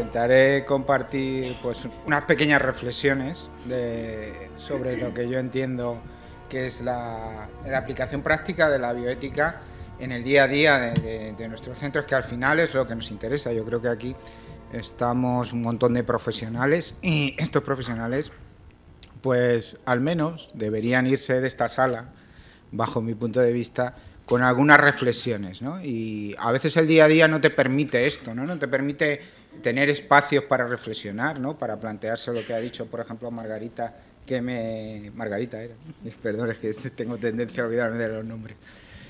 intentaré compartir pues, unas pequeñas reflexiones sobre lo que yo entiendo que es la, aplicación práctica de la bioética en el día a día de, de nuestros centros, que al final es lo que nos interesa. Yo creo que aquí estamos un montón de profesionales y estos profesionales, pues al menos deberían irse de esta sala, bajo mi punto de vista, con algunas reflexiones, Y a veces el día a día no te permite esto, ¿no? No te permite tener espacios para reflexionar, ¿no? para plantearse lo que ha dicho, por ejemplo, Margarita, que me... Margarita era, perdón, es que este, tengo tendencia a olvidarme de los nombres.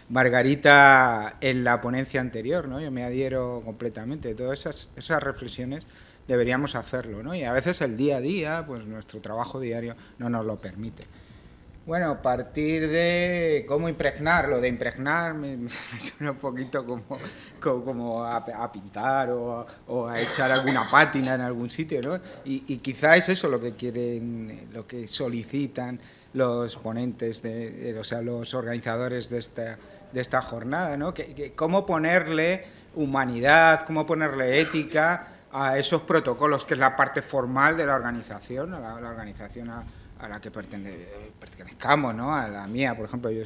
Margarita en la ponencia anterior, ¿no? Yo me adhiero completamente. Todas esas, esas reflexiones deberíamos hacerlo, ¿no? Y a veces el día a día, pues nuestro trabajo diario no nos lo permite. Bueno, a partir de cómo impregnar, lo de impregnar me, suena un poquito como, como, a, pintar o, o, a echar alguna pátina en algún sitio, ¿no? Y, y quizá es eso lo que quieren, lo que solicitan los ponentes, de, o sea, los organizadores de esta, de esta jornada, ¿no? Que, cómo ponerle humanidad, cómo ponerle ética a esos protocolos, que es la parte formal de la organización, la, organización a, a la que pertenezcamos, ¿no? A la mía, por ejemplo, yo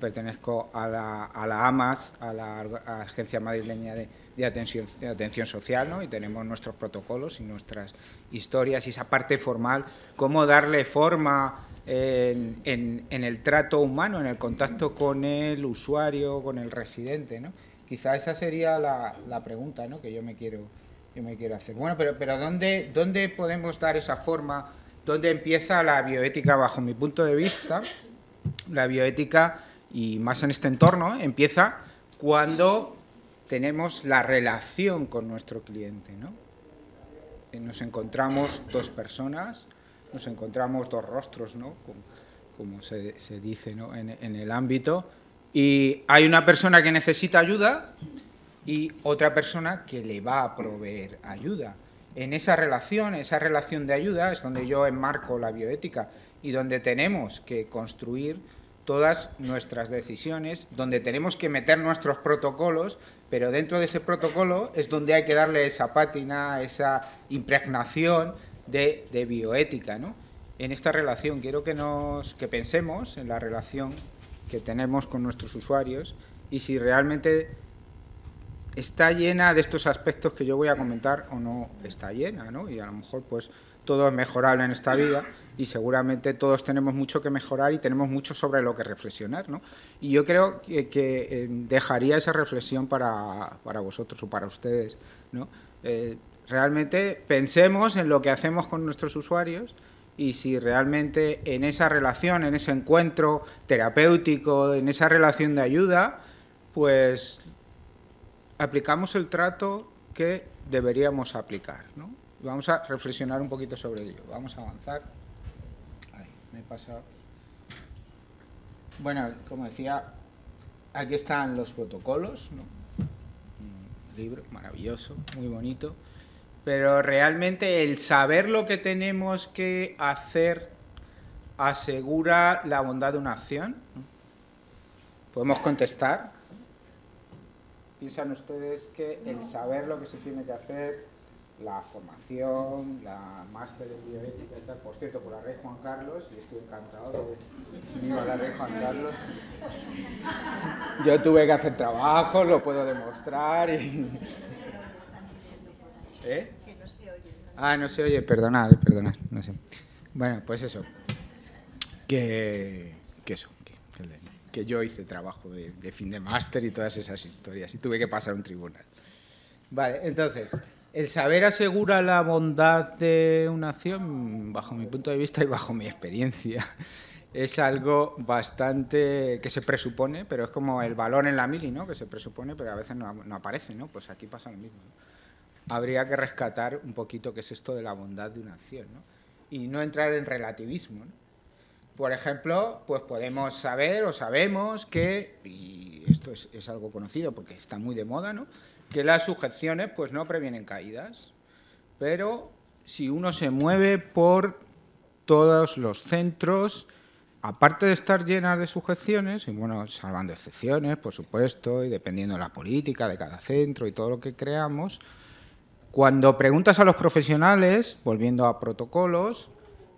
pertenezco a la, AMAS, a la Agencia Madrileña de, atención, de Atención Social, ¿no? Y tenemos nuestros protocolos y nuestras historias y esa parte formal, cómo darle forma en, el trato humano, en el contacto con el usuario, con el residente, ¿no? Quizá esa sería la, pregunta, ¿no? Que yo me quiero, me quiero hacer. Bueno, pero, pero ¿dónde, ¿dónde podemos dar esa forma donde empieza la bioética bajo mi punto de vista. La bioética, y más en este entorno, ¿eh? empieza cuando tenemos la relación con nuestro cliente. ¿no? Eh, nos encontramos dos personas, nos encontramos dos rostros, ¿no? como, se, dice en el ámbito, y hay una persona que necesita ayuda y otra persona que le va a proveer ayuda en esa relación, esa relación de ayuda, es donde yo enmarco la bioética y donde tenemos que construir todas nuestras decisiones, donde tenemos que meter nuestros protocolos, pero dentro de ese protocolo es donde hay que darle esa pátina, esa impregnación de, bioética. En esta relación quiero que, nos, que pensemos en la relación que tenemos con nuestros usuarios y si realmente está llena de estos aspectos que yo voy a comentar o no está llena, ¿no? Y a lo mejor, pues, todo es mejorable en esta vida y seguramente todos tenemos mucho que mejorar y tenemos mucho sobre lo que reflexionar, ¿no? Y yo creo que, eh, dejaría esa reflexión para, vosotros o para ustedes, ¿no? Eh, realmente pensemos en lo que hacemos con nuestros usuarios y si realmente en esa relación, en ese encuentro terapéutico, en esa relación de ayuda, pues aplicamos el trato que deberíamos aplicar. ¿no? Vamos a reflexionar un poquito sobre ello. Vamos a avanzar. me he Bueno, como decía, aquí están los protocolos. Un libro maravilloso, muy bonito. Pero realmente el saber lo que tenemos que hacer asegura la bondad de una acción. Podemos contestar, piensan ustedes que el saber lo que se tiene que hacer, la formación, la máster en bioética y tal, por cierto, por la red Juan Carlos, y estoy encantado de ver. a la rey Juan Carlos. Yo tuve que hacer trabajo, lo puedo demostrar y... ¿Eh? Ah, no se oye, perdonad, perdonad, no sé. Bueno, pues eso. Que, que eso, que el de que yo hice trabajo de, fin de máster y todas esas historias y tuve que pasar un tribunal. Vale, entonces, ¿el saber asegura la bondad de una acción? Bajo mi punto de vista y bajo mi experiencia, es algo bastante que se presupone, pero es como el balón en la mili, ¿no? Que se presupone, pero a veces no, aparece, ¿no? Pues aquí pasa lo mismo. Habría que rescatar un poquito qué es esto de la bondad de una acción, ¿no? Y no entrar en relativismo, ¿no? Por ejemplo, pues podemos saber o sabemos que, y esto es, algo conocido porque está muy de moda, ¿no? que las sujeciones pues no previenen caídas, pero si uno se mueve por todos los centros, aparte de estar llenas de sujeciones, y bueno, salvando excepciones, por supuesto, y dependiendo de la política de cada centro y todo lo que creamos, cuando preguntas a los profesionales, volviendo a protocolos,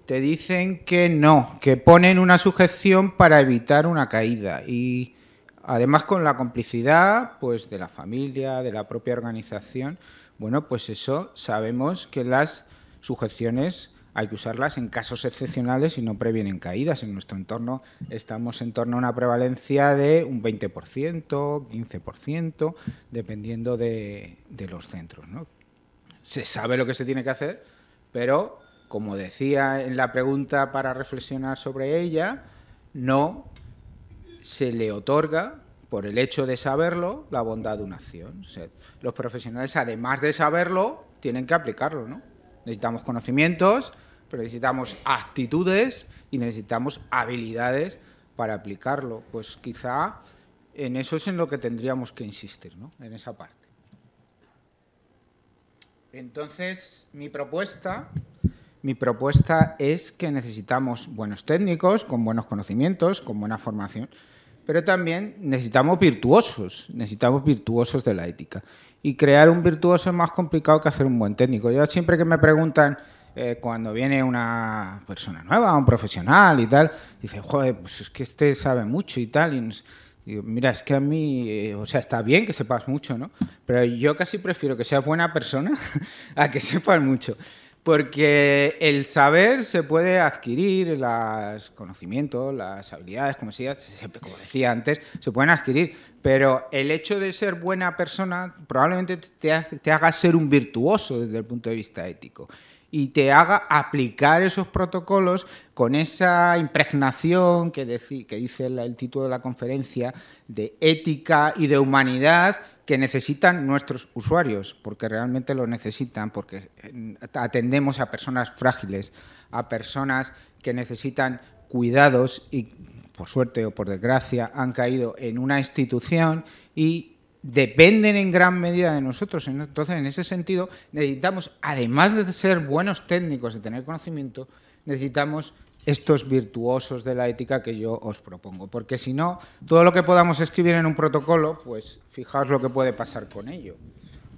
te dicen que no, que ponen una sujeción para evitar una caída y además con la complicidad pues de la familia, de la propia organización. Bueno, pues eso sabemos que las sujeciones hay que usarlas en casos excepcionales y no previenen caídas. En nuestro entorno estamos en torno a una prevalencia de un 20%, 15%, dependiendo de, de los centros. Se sabe lo que se tiene que hacer, pero como decía en la pregunta para reflexionar sobre ella, no se le otorga por el hecho de saberlo la bondad de una acción. los profesionales, además de saberlo, tienen que aplicarlo. ¿no? Necesitamos conocimientos, pero necesitamos actitudes y necesitamos habilidades para aplicarlo. Pues quizá en eso es en lo que tendríamos que insistir, ¿no? en esa parte. Entonces, mi propuesta mi propuesta es que necesitamos buenos técnicos, con buenos conocimientos, con buena formación, pero también necesitamos virtuosos, necesitamos virtuosos de la ética. Y crear un virtuoso es más complicado que hacer un buen técnico. Yo siempre que me preguntan eh, cuando viene una persona nueva, un profesional y tal, dice, joder, pues es que este sabe mucho y tal. Y digo, mira, es que a mí, eh, o sea, está bien que sepas mucho, ¿no? Pero yo casi prefiero que seas buena persona a que sepas mucho. Porque el saber se puede adquirir, los conocimientos, las habilidades, como, decía, como decía antes, se pueden adquirir, pero el hecho de ser buena persona probablemente te, haga ser un virtuoso desde el punto de vista ético y te haga aplicar esos protocolos con esa impregnación que, dice el título de la conferencia de ética y de humanidad que necesitan nuestros usuarios, porque realmente lo necesitan, porque eh, atendemos a personas frágiles, a personas que necesitan cuidados y, por suerte o por desgracia, han caído en una institución y dependen en gran medida de nosotros. Entonces, en ese sentido, necesitamos, además de ser buenos técnicos, de tener conocimiento, necesitamos estos virtuosos de la ética que yo os propongo. Porque si no, todo lo que podamos escribir en un protocolo, pues fijaos lo que puede pasar con ello.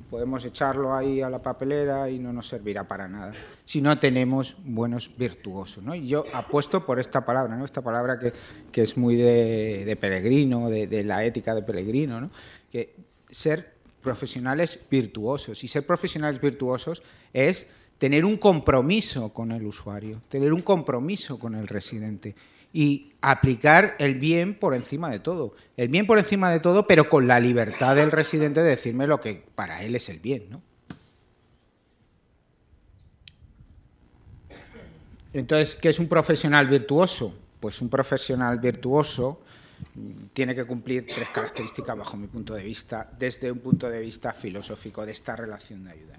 Podemos echarlo ahí a la papelera y no nos servirá para nada si no tenemos buenos virtuosos. ¿no? Y yo apuesto por esta palabra, ¿no? esta palabra que, que es muy de, peregrino, de, la ética de peregrino, ¿no? que ser profesionales virtuosos. Y ser profesionales virtuosos es tener un compromiso con el usuario, tener un compromiso con el residente y aplicar el bien por encima de todo. El bien por encima de todo, pero con la libertad del residente de decirme lo que para él es el bien, Entonces, ¿qué es un profesional virtuoso? Pues un profesional virtuoso tiene que cumplir tres características bajo mi punto de vista, desde un punto de vista filosófico de esta relación de ayuda.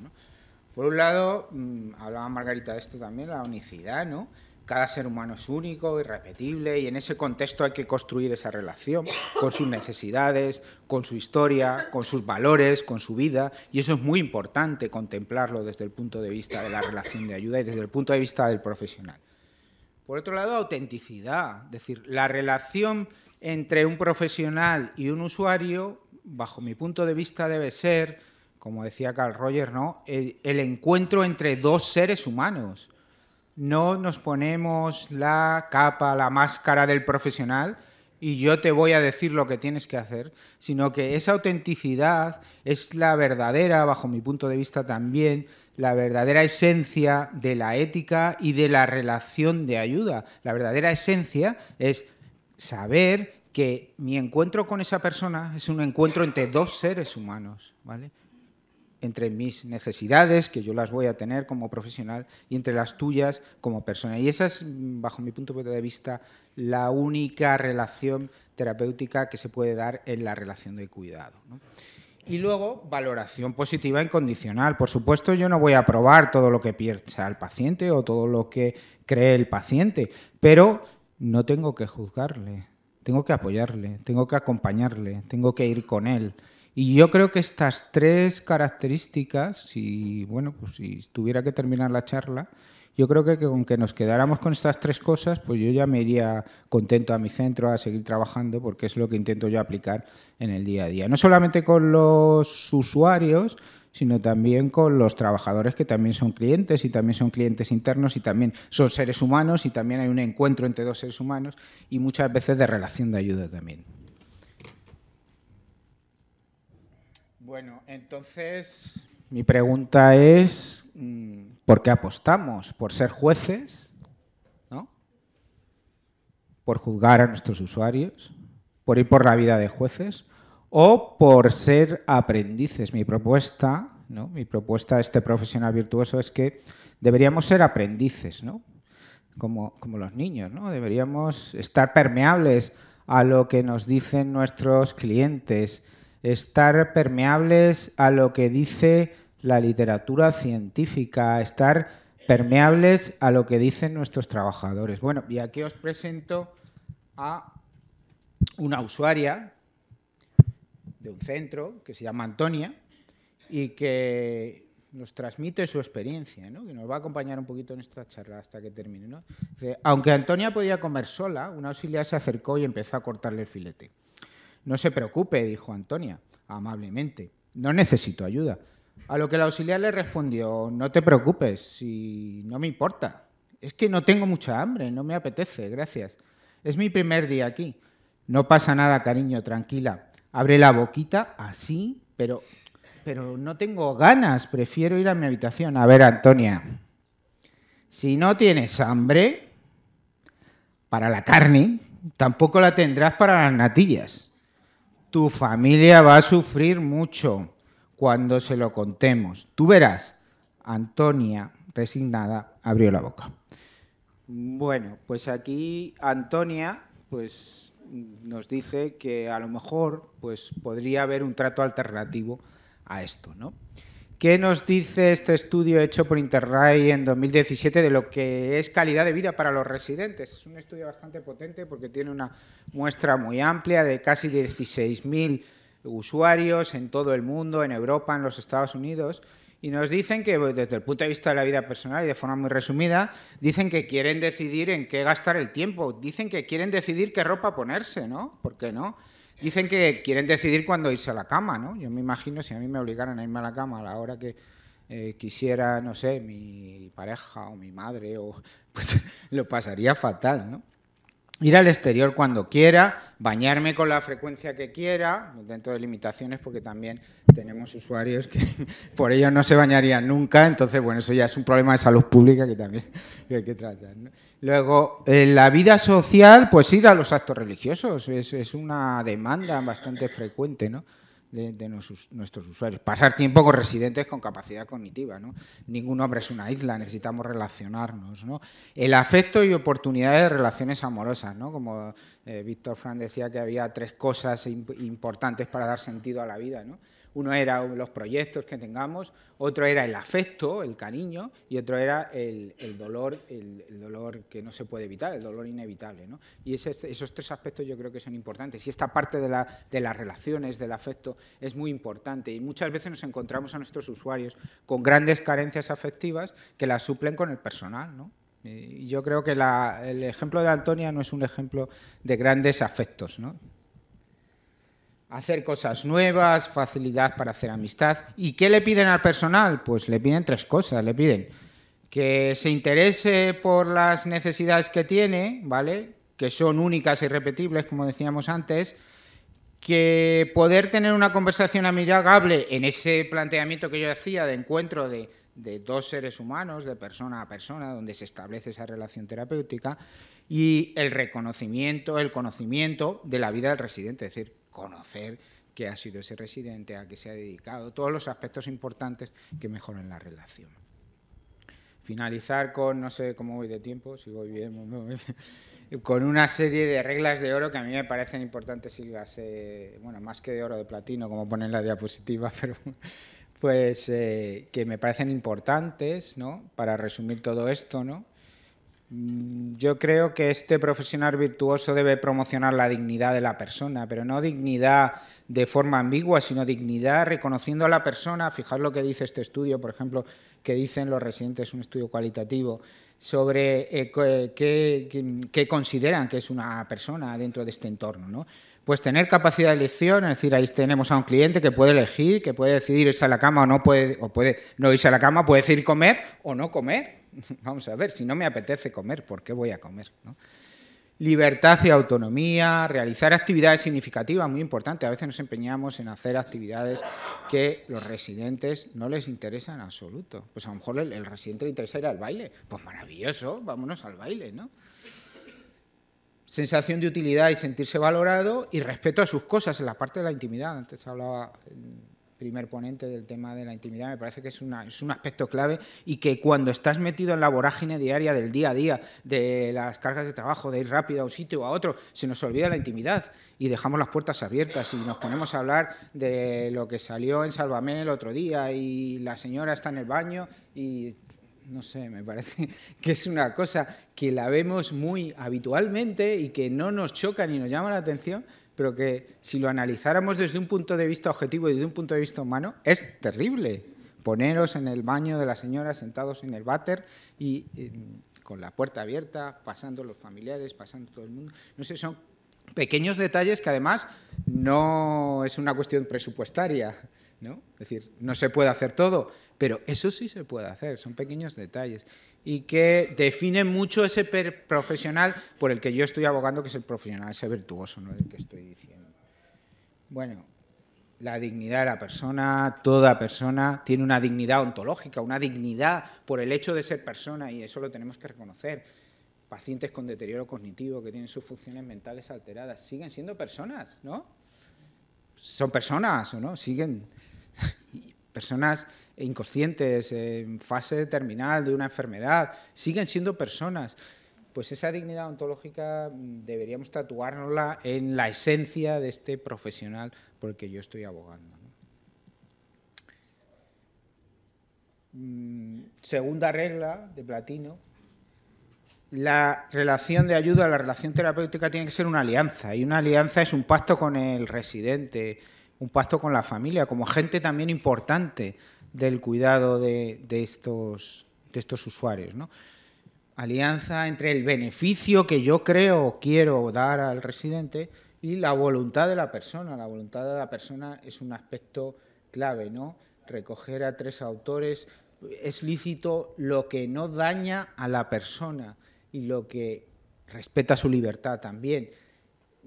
Por un lado, mm, hablaba Margarita de esto también, la unicidad, ¿no? Cada ser humano es único, irrepetible, y en ese contexto hay que construir esa relación con sus necesidades, con su historia, con sus valores, con su vida, y eso es muy importante contemplarlo desde el punto de vista de la relación de ayuda y desde el punto de vista del profesional. Por otro lado, autenticidad, es decir, la relación entre un profesional y un usuario, bajo mi punto de vista, debe ser, como decía Carl Rogers, ¿no? el, el encuentro entre dos seres humanos. No nos ponemos la capa, la máscara del profesional, y yo te voy a decir lo que tienes que hacer, sino que esa autenticidad es la verdadera, bajo mi punto de vista también, la verdadera esencia de la ética y de la relación de ayuda. La verdadera esencia es saber que mi encuentro con esa persona es un encuentro entre dos seres humanos, ¿vale? Entre mis necesidades, que yo las voy a tener como profesional, y entre las tuyas como persona. Y esa es, bajo mi punto de vista, la única relación terapéutica que se puede dar en la relación de cuidado. Y luego, valoración positiva incondicional. Por supuesto, yo no voy a probar todo lo que piensa el paciente o todo lo que cree el paciente, pero no tengo que juzgarle, tengo que apoyarle, tengo que acompañarle, tengo que ir con él. Y yo creo que estas tres características, si bueno, pues si tuviera que terminar la charla, yo creo que con que nos quedáramos con estas tres cosas, pues yo ya me iría contento a mi centro a seguir trabajando porque es lo que intento yo aplicar en el día a día. No solamente con los usuarios, sino también con los trabajadores que también son clientes y también son clientes internos y también son seres humanos y también hay un encuentro entre dos seres humanos y muchas veces de relación de ayuda también. Bueno, entonces mi pregunta es, mm, ¿por qué apostamos? ¿Por ser jueces? ¿No? ¿Por juzgar a nuestros usuarios? ¿Por ir por la vida de jueces? o por ser aprendices. Mi propuesta, ¿no? mi propuesta de este profesional virtuoso es que deberíamos ser aprendices, ¿no? como, como los niños, ¿no? deberíamos estar permeables a lo que nos dicen nuestros clientes, estar permeables a lo que dice la literatura científica, estar permeables a lo que dicen nuestros trabajadores. Bueno, y aquí os presento a una usuaria de un centro que se llama Antonia y que nos transmite su experiencia, que nos va a acompañar un poquito en esta charla hasta que termine. Aunque Antonia podía comer sola, una auxiliar se acercó y empezó a cortarle el filete. No se preocupe, dijo Antonia, amablemente, no necesito ayuda. A lo que la auxiliar le respondió, no te preocupes, si no me importa. Es que no tengo mucha hambre, no me apetece, gracias. Es mi primer día aquí. No pasa nada, cariño, tranquila abre la boquita así, pero, pero no tengo ganas, prefiero ir a mi habitación. A ver, Antonia, si no tienes hambre para la carne, tampoco la tendrás para las natillas. Tu familia va a sufrir mucho cuando se lo contemos. Tú verás, Antonia, resignada, abrió la boca. Bueno, pues aquí Antonia, pues nos dice que a lo mejor pues, podría haber un trato alternativo a esto. ¿no? ¿Qué nos dice este estudio hecho por interrail en 2017 de lo que es calidad de vida para los residentes? Es un estudio bastante potente porque tiene una muestra muy amplia de casi 16.000 usuarios en todo el mundo, en Europa, en los Estados Unidos, y nos dicen que pues, desde el punto de vista de la vida personal y de forma muy resumida, dicen que quieren decidir en qué gastar el tiempo, dicen que quieren decidir qué ropa ponerse, ¿no? ¿Por qué no? Dicen que quieren decidir cuándo irse a la cama, ¿no? Yo me imagino si a mí me obligaran a irme a la cama a la hora que eh, quisiera, no sé, mi pareja o mi madre, o, pues lo pasaría fatal, ¿no? ir al exterior cuando quiera, bañarme con la frecuencia que quiera, dentro de limitaciones, porque también tenemos usuarios que por ello no se bañarían nunca, entonces, bueno, eso ya es un problema de salud pública que también hay que tratar. Luego, en la vida social, pues ir a los actos religiosos, es, es una demanda bastante frecuente, ¿no? de, nuestros usuarios. Pasar tiempo con residentes con capacidad cognitiva. ¿no? Ningún hombre es una isla, necesitamos relacionarnos. El afecto y oportunidades de relaciones amorosas. ¿no? Como eh, Víctor Fran decía que había tres cosas importantes para dar sentido a la vida. ¿no? Uno era los proyectos que tengamos, otro era el afecto, el cariño, y otro era el, dolor, el, dolor que no se puede evitar, el dolor inevitable. Y esos tres aspectos yo creo que son importantes. Y esta parte de, las relaciones, del afecto, es muy importante. Y muchas veces nos encontramos a nuestros usuarios con grandes carencias afectivas que las suplen con el personal, yo creo que el ejemplo de Antonia no es un ejemplo de grandes afectos, ¿no? hacer cosas nuevas, facilidad para hacer amistad. ¿Y qué le piden al personal? Pues le piden tres cosas, le piden que se interese por las necesidades que tiene, ¿vale? Que son únicas y e repetibles, como decíamos antes, que poder tener una conversación amigable en ese planteamiento que yo hacía de encuentro de, dos seres humanos, de persona a persona, donde se establece esa relación terapéutica, y el reconocimiento, el conocimiento de la vida del residente, es decir, conocer qué ha sido ese residente, a qué se ha dedicado, todos los aspectos importantes que mejoran la relación. Finalizar con, no sé cómo voy de tiempo, si voy bien, con una serie de reglas de oro que a mí me parecen importantes si las, eh, bueno, más que de oro, de platino, como pone en la diapositiva, pero pues eh, que me parecen importantes, ¿no? Para resumir todo esto, ¿no? Mm, yo creo que este profesional virtuoso debe promocionar la dignidad de la persona, pero no dignidad de forma ambigua, sino dignidad reconociendo a la persona. Fijar lo que dice este estudio, por ejemplo, que dicen los residentes, un estudio cualitativo, sobre eh, eh, qué, consideran que es una persona dentro de este entorno. Pues tener capacidad de elección, es decir, ahí tenemos a un cliente que puede elegir, que puede decidir irse a la cama o no puede, o puede no irse a la cama, puede decidir comer o no comer Vamos a ver, si no me apetece comer, ¿por qué voy a comer? Libertad y autonomía, realizar actividades significativas, muy importante. A veces nos empeñamos en hacer actividades que los residentes no les interesan en absoluto. Pues a lo mejor el, residente le interesa ir al baile. Pues maravilloso, vámonos al baile, ¿no? sensación de utilidad y sentirse valorado y respeto a sus cosas en la parte de la intimidad. Antes hablaba primer ponente del tema de la intimidad, me parece que es, un aspecto clave y que cuando estás metido en la vorágine diaria del día a día, de las cargas de trabajo, de ir rápido a un sitio o a otro, se nos olvida la intimidad y dejamos las puertas abiertas y nos ponemos a hablar de lo que salió en Salvamé el otro día y la señora está en el baño y no sé, me parece que es una cosa que la vemos muy habitualmente y que no nos choca ni nos llama la atención, pero que si lo analizáramos desde un punto de vista objetivo y desde un punto de vista humano, es terrible. Poneros en el baño de la señora sentados en el váter y em, con la puerta abierta, pasando los familiares, pasando todo el mundo. No sé, son pequeños detalles que además no es una cuestión presupuestaria ¿no? Es decir, no se puede hacer todo, pero eso sí se puede hacer, son pequeños detalles y que define mucho ese profesional por el que yo estoy abogando, que es el profesional, ese virtuoso, no el que estoy diciendo. Bueno, la dignidad de la persona, toda persona tiene una dignidad ontológica, una dignidad por el hecho de ser persona y eso lo tenemos que reconocer. Pacientes con deterioro cognitivo que tienen sus funciones mentales alteradas siguen siendo personas, ¿no? Son personas, ¿o no? Siguen personas inconscientes, en fase terminal de una enfermedad, siguen siendo personas. Pues esa dignidad ontológica mm, deberíamos tatuárnosla en la esencia de este profesional por el que yo estoy abogando. Mm, segunda regla de Platino, la relación de ayuda, la relación terapéutica tiene que ser una alianza y una alianza es un pacto con el residente, un pacto con la familia, como gente también importante del cuidado de, de estos, usuarios. Alianza entre el beneficio que yo creo o quiero dar al residente y la voluntad de la persona. La voluntad de la persona es un aspecto clave, ¿no? Recoger a tres autores es lícito lo que no daña a la persona y lo que respeta su libertad también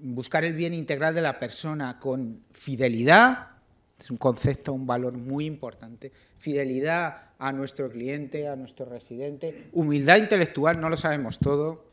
buscar el bien integral de la persona con fidelidad, es un concepto, un valor muy importante, fidelidad a nuestro cliente, a nuestro residente, humildad intelectual, no lo sabemos todo.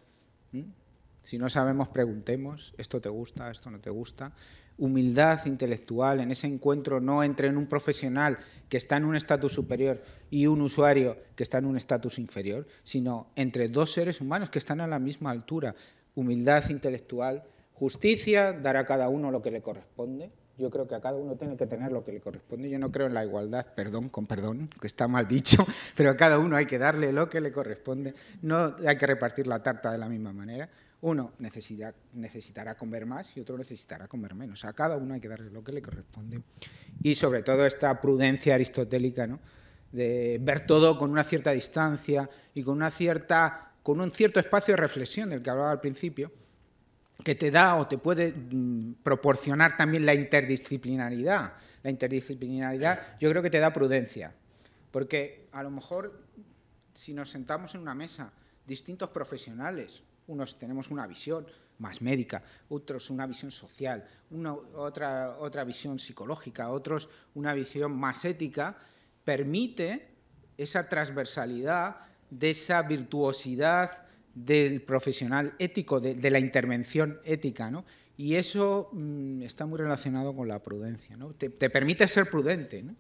Si no sabemos, preguntemos, esto te gusta, esto no te gusta. Humildad intelectual, en ese encuentro no entre un profesional que está en un estatus superior y un usuario que está en un estatus inferior, sino entre dos seres humanos que están a la misma altura. Humildad intelectual Justicia, dar a cada uno lo que le corresponde. Yo creo que a cada uno tiene que tener lo que le corresponde. Yo no creo en la igualdad, perdón, con perdón, que está mal dicho, pero a cada uno hay que darle lo que le corresponde. No hay que repartir la tarta de la misma manera. Uno necesitará comer más y otro necesitará comer menos. A cada uno hay que darle lo que le corresponde. Y sobre todo esta prudencia aristotélica, ¿no? de ver todo con una cierta distancia y con, una cierta, con un cierto espacio de reflexión del que hablaba al principio que te da o te puede mm, proporcionar también la interdisciplinaridad. La interdisciplinaridad yo creo que te da prudencia, porque a lo mejor si nos sentamos en una mesa, distintos profesionales, unos tenemos una visión más médica, otros una visión social, una, otra, otra visión psicológica, otros una visión más ética, permite esa transversalidad de esa virtuosidad del profesional ético, de, la intervención ética, ¿no? Y eso mm, está muy relacionado con la prudencia, ¿no? Te, permite ser prudente, ¿no?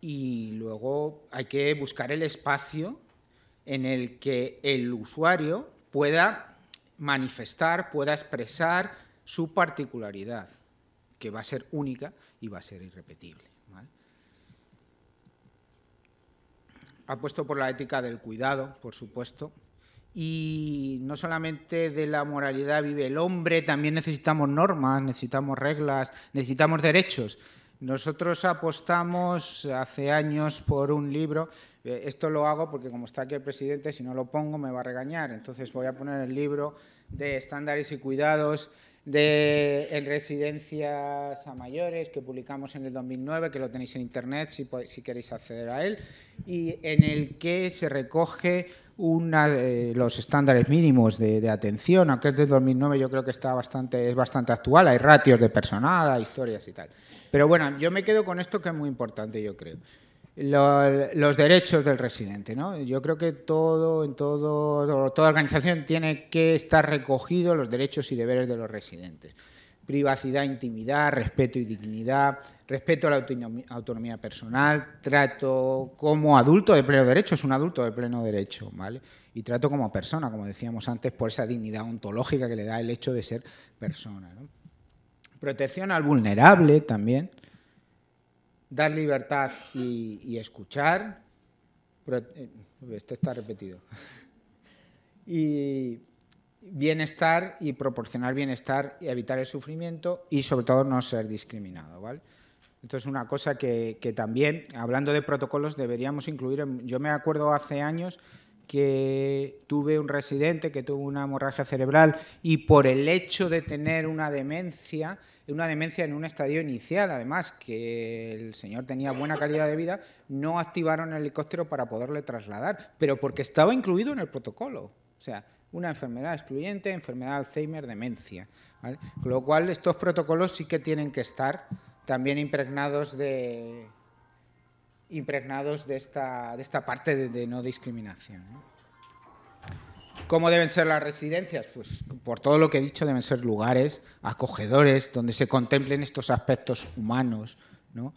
Y luego hay que buscar el espacio en el que el usuario pueda manifestar, pueda expresar su particularidad, que va a ser única y va a ser irrepetible. ¿vale? Apuesto por la ética del cuidado, por supuesto, y no solamente de la moralidad vive el hombre, también necesitamos normas, necesitamos reglas, necesitamos derechos. Nosotros apostamos hace años por un libro, eh, esto lo hago porque como está aquí el presidente, si no lo pongo me va a regañar, entonces voy a poner el libro de estándares y cuidados de en residencias a mayores que publicamos en el 2009, que lo tenéis en internet si, queréis acceder a él, y en el que se recoge una, eh, los estándares mínimos de, atención, aunque es del 2009 yo creo que está bastante, es bastante actual, hay ratios de personal, hay historias y tal. Pero bueno, yo me quedo con esto que es muy importante, yo creo los derechos del residente. ¿no? Yo creo que todo, en toda organización tiene que estar recogido los derechos y deberes de los residentes. Privacidad, intimidad, respeto y dignidad, respeto a la autonomía, personal, trato como adulto de pleno derecho, es un adulto de pleno derecho, ¿vale? Y trato como persona, como decíamos antes, por esa dignidad ontológica que le da el hecho de ser persona. Protección al vulnerable también, dar libertad y, escuchar. Eh, esto está repetido. Y bienestar y proporcionar bienestar y evitar el sufrimiento y sobre todo no ser discriminado, ¿vale? es una cosa que, también, hablando de protocolos, deberíamos incluir. yo me acuerdo hace años que tuve un residente que tuvo una hemorragia cerebral y por el hecho de tener una demencia, una demencia en un estadio inicial, además, que el señor tenía buena calidad de vida, no activaron el helicóptero para poderle trasladar, pero porque estaba incluido en el protocolo. O sea, una enfermedad excluyente, enfermedad de Alzheimer, demencia. Con lo cual, estos protocolos sí que tienen que estar también impregnados de, impregnados de esta, esta parte de, no discriminación. ¿Cómo deben ser las residencias? Pues por todo lo que he dicho, deben ser lugares acogedores, donde se contemplen estos aspectos humanos, ¿no?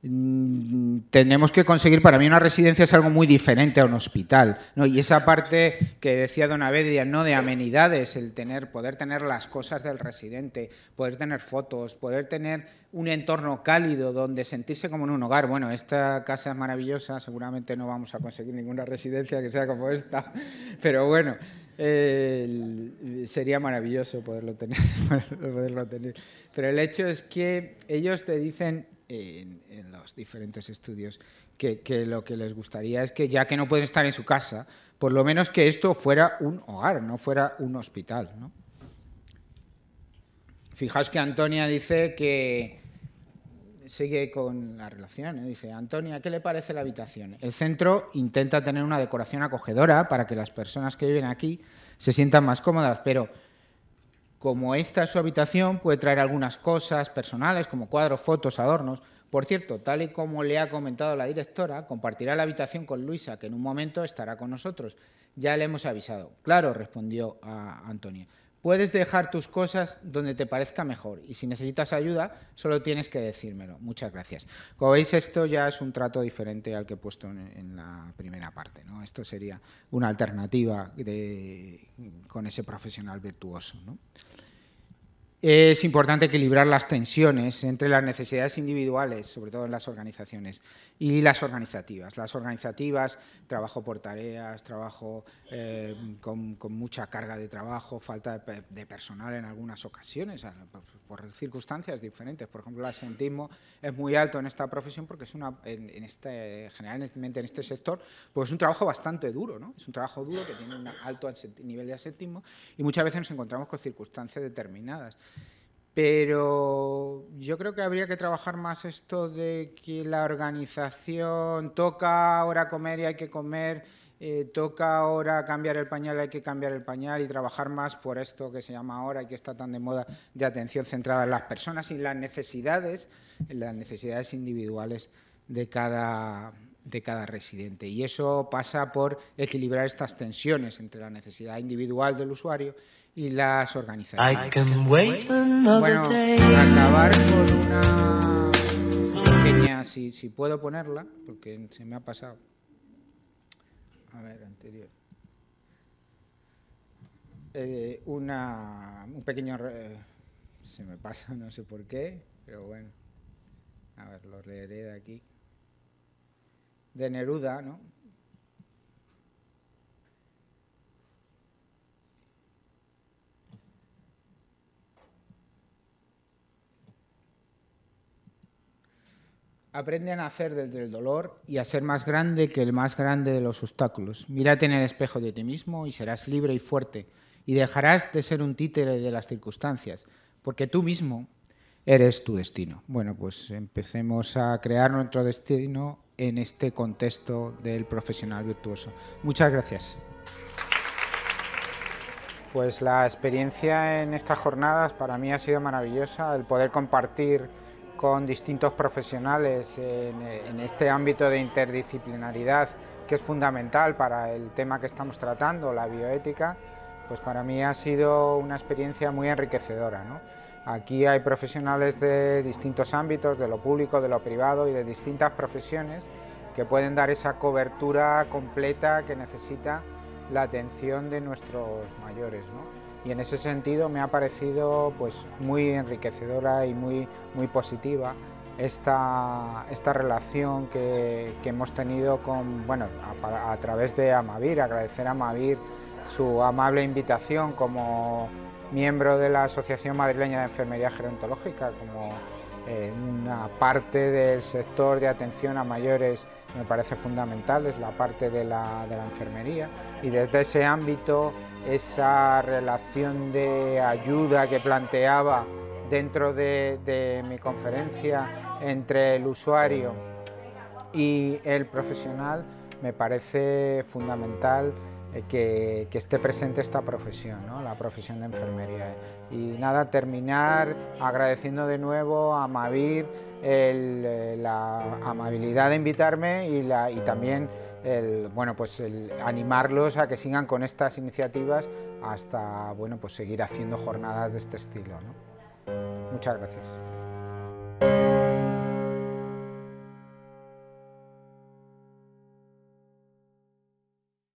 Mm, tenemos que conseguir, para mí una residencia es algo muy diferente a un hospital, ¿no? Y esa parte que decía don Abedia, ¿no? De amenidades, el tener, poder tener las cosas del residente, poder tener fotos, poder tener un entorno cálido donde sentirse como en un hogar. Bueno, esta casa es maravillosa, seguramente no vamos a conseguir ninguna residencia que sea como esta, pero bueno, sería maravilloso poderlo tener, poderlo tener. Pero el hecho es que ellos te dicen en, los diferentes estudios que, lo que les gustaría es que ya que no pueden estar en su casa, por lo menos que esto fuera un hogar, no fuera un hospital. ¿no? Fijaos que Antonia dice que sigue con la relación. ¿eh? Dice, Antonia, ¿qué le parece la habitación? El centro intenta tener una decoración acogedora para que las personas que viven aquí se sientan más cómodas, pero como esta es su habitación, puede traer algunas cosas personales como cuadros, fotos, adornos. Por cierto, tal y como le ha comentado la directora, compartirá la habitación con Luisa, que en un momento estará con nosotros. Ya le hemos avisado. Claro, respondió Antonio. Puedes dejar tus cosas donde te parezca mejor y si necesitas ayuda, solo tienes que decírmelo. Muchas gracias. Como veis, esto ya es un trato diferente al que he puesto en, la primera parte. Esto sería una alternativa de, con ese profesional virtuoso es importante equilibrar las tensiones entre las necesidades individuales, sobre todo en las organizaciones, y las organizativas. Las organizativas, trabajo por tareas, trabajo eh, con, mucha carga de trabajo, falta de, personal en algunas ocasiones, por, circunstancias diferentes. Por ejemplo, el asentismo es muy alto en esta profesión porque es una, en, este, generalmente en este sector, pues es un trabajo bastante duro, ¿no? Es un trabajo duro que tiene un alto nivel de asentismo y muchas veces nos encontramos con circunstancias determinadas. Pero yo creo que habría que trabajar más esto de que la organización toca ahora comer y hay que comer, eh, toca ahora cambiar el pañal, hay que cambiar el pañal y trabajar más por esto que se llama ahora y que está tan de moda de atención centrada en las personas y las necesidades, en las necesidades individuales de cada, de cada residente. Y eso pasa por equilibrar estas tensiones entre la necesidad individual del usuario y las organizaciones. Bueno, acabar con una pequeña, si, si puedo ponerla, porque se me ha pasado. A ver, anterior. Eh, una, un pequeño... Eh, se me pasa, no sé por qué, pero bueno. A ver, lo leeré de aquí. De Neruda, ¿no? aprenden a hacer desde el dolor y a ser más grande que el más grande de los obstáculos. Mírate en el espejo de ti mismo y serás libre y fuerte y dejarás de ser un títere de las circunstancias, porque tú mismo eres tu destino. Bueno, pues empecemos a crear nuestro destino en este contexto del profesional virtuoso. Muchas gracias. Pues la experiencia en estas jornadas para mí ha sido maravillosa, el poder compartir con distintos profesionales en, este ámbito de interdisciplinaridad que es fundamental para el tema que estamos tratando, la bioética, pues para mí ha sido una experiencia muy enriquecedora. Aquí hay profesionales de distintos ámbitos, de lo público, de lo privado y de distintas profesiones que pueden dar esa cobertura completa que necesita la atención de nuestros mayores y en ese sentido me ha parecido pues, muy enriquecedora y muy, muy positiva esta, esta relación que, hemos tenido con, bueno, a, través de Amavir, agradecer a Amavir su amable invitación como miembro de la Asociación Madrileña de Enfermería Gerontológica, como eh, una parte del sector de atención a mayores me parece fundamental, es la parte de la enfermería, y desde ese ámbito esa relación de ayuda que planteaba dentro de, mi conferencia entre el usuario y el profesional, me parece fundamental eh, que, esté presente esta profesión, la profesión de enfermería. Y nada, terminar agradeciendo de nuevo a Mavir eh, la amabilidad de invitarme y también bueno, pues el animarlos a que sigan con estas iniciativas hasta bueno, pues seguir haciendo jornadas de este estilo. Muchas gracias.